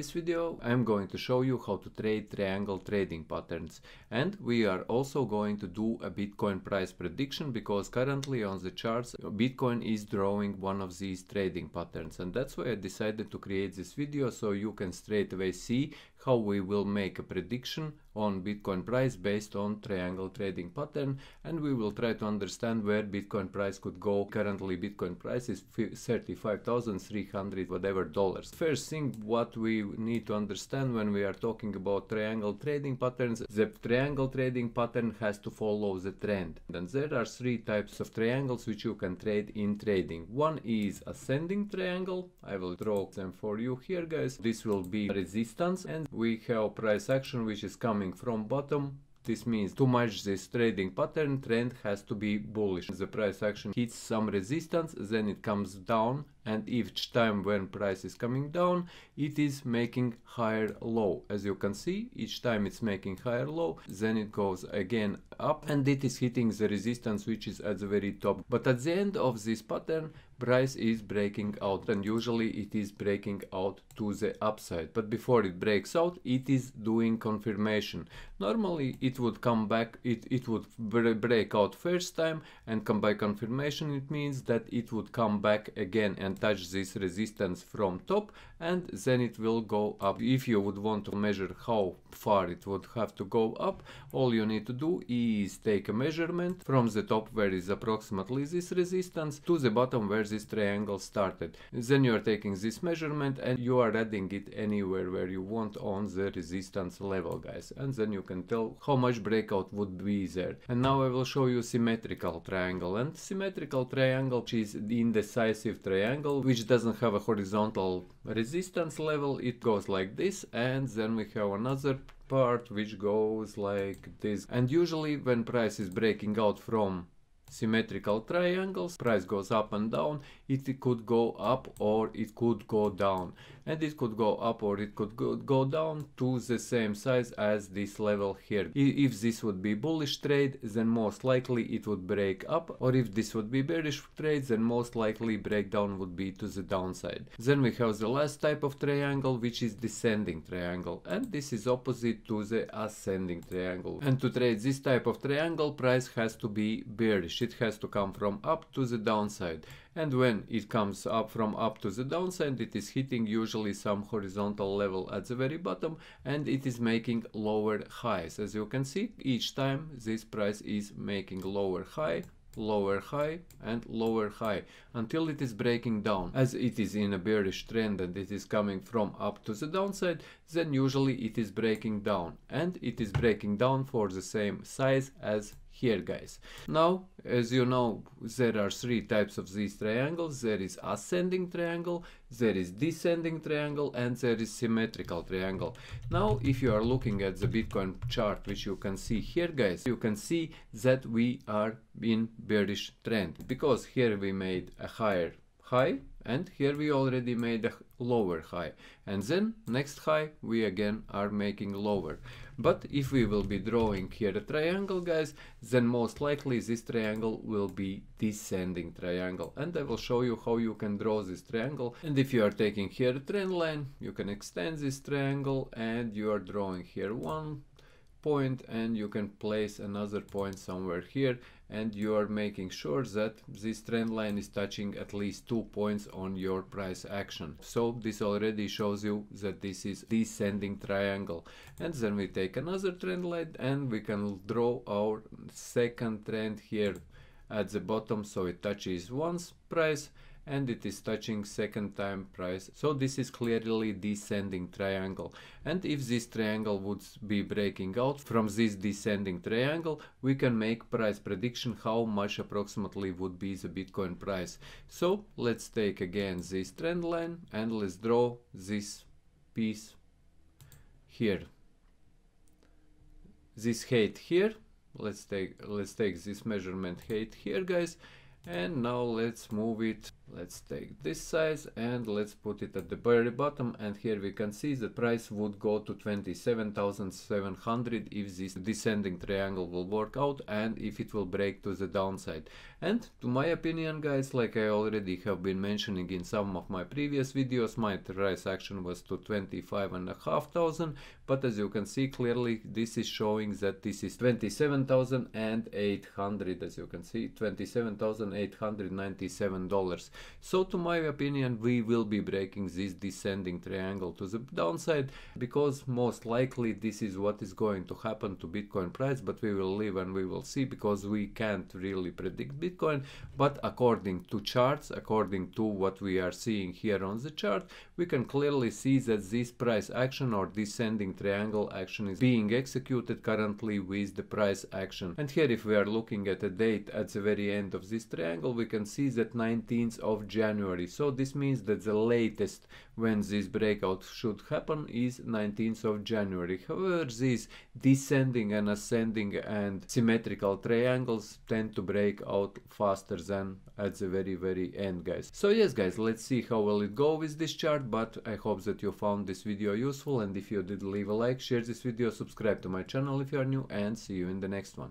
this video I am going to show you how to trade triangle trading patterns and we are also going to do a Bitcoin price prediction because currently on the charts Bitcoin is drawing one of these trading patterns and that's why I decided to create this video so you can straight away see how we will make a prediction on Bitcoin price based on triangle trading pattern and we will try to understand where Bitcoin price could go. Currently Bitcoin price is 35,300 whatever dollars. First thing what we need to understand when we are talking about triangle trading patterns, the triangle trading pattern has to follow the trend. And there are three types of triangles which you can trade in trading. One is ascending triangle. I will draw them for you here guys. This will be resistance and we have price action which is coming from bottom this means to match this trading pattern trend has to be bullish the price action hits some resistance then it comes down and each time when price is coming down it is making higher low as you can see each time it's making higher low then it goes again up and it is hitting the resistance which is at the very top but at the end of this pattern price is breaking out and usually it is breaking out to the upside but before it breaks out it is doing confirmation normally it would come back it, it would break out first time and come by confirmation it means that it would come back again and Touch this resistance from top and then it will go up. If you would want to measure how far it would have to go up, all you need to do is take a measurement from the top where is approximately this resistance to the bottom where this triangle started. Then you are taking this measurement and you are adding it anywhere where you want on the resistance level guys and then you can tell how much breakout would be there. And now I will show you symmetrical triangle and symmetrical triangle is indecisive triangle which doesn't have a horizontal resistance level it goes like this and then we have another part which goes like this and usually when price is breaking out from symmetrical triangles price goes up and down it could go up or it could go down and it could go up or it could go, go down to the same size as this level here if this would be bullish trade then most likely it would break up or if this would be bearish trade then most likely breakdown would be to the downside then we have the last type of triangle which is descending triangle and this is opposite to the ascending triangle and to trade this type of triangle price has to be bearish it has to come from up to the downside and when it comes up from up to the downside it is hitting usually some horizontal level at the very bottom and it is making lower highs as you can see each time this price is making lower high lower high and lower high until it is breaking down as it is in a bearish trend and it is coming from up to the downside then usually it is breaking down and it is breaking down for the same size as here guys now as you know there are three types of these triangles there is ascending triangle there is descending triangle and there is symmetrical triangle now if you are looking at the bitcoin chart which you can see here guys you can see that we are in bearish trend because here we made a higher high and here we already made a lower high and then next high we again are making lower but if we will be drawing here a triangle guys then most likely this triangle will be descending triangle and I will show you how you can draw this triangle and if you are taking here a trend line you can extend this triangle and you are drawing here one point and you can place another point somewhere here and you are making sure that this trend line is touching at least two points on your price action so this already shows you that this is descending triangle and then we take another trend line and we can draw our second trend here at the bottom so it touches once price and it is touching second time price so this is clearly descending triangle and if this triangle would be breaking out from this descending triangle we can make price prediction how much approximately would be the bitcoin price so let's take again this trend line and let's draw this piece here this height here let's take let's take this measurement height here guys and now let's move it Let's take this size and let's put it at the very bottom and here we can see the price would go to 27,700 if this descending triangle will work out and if it will break to the downside. And to my opinion guys, like I already have been mentioning in some of my previous videos, my price action was to 25,500 but as you can see clearly this is showing that this is 27,800 as you can see 27,897 dollars so to my opinion, we will be breaking this descending triangle to the downside because most likely this is what is going to happen to Bitcoin price, but we will live and we will see because we can't really predict Bitcoin. But according to charts, according to what we are seeing here on the chart, we can clearly see that this price action or descending triangle action is being executed currently with the price action. And here if we are looking at a date at the very end of this triangle, we can see that 19th of of January. So this means that the latest when this breakout should happen is 19th of January. However, these descending and ascending and symmetrical triangles tend to break out faster than at the very very end guys. So yes guys, let's see how will it go with this chart, but I hope that you found this video useful and if you did leave a like, share this video, subscribe to my channel if you are new and see you in the next one.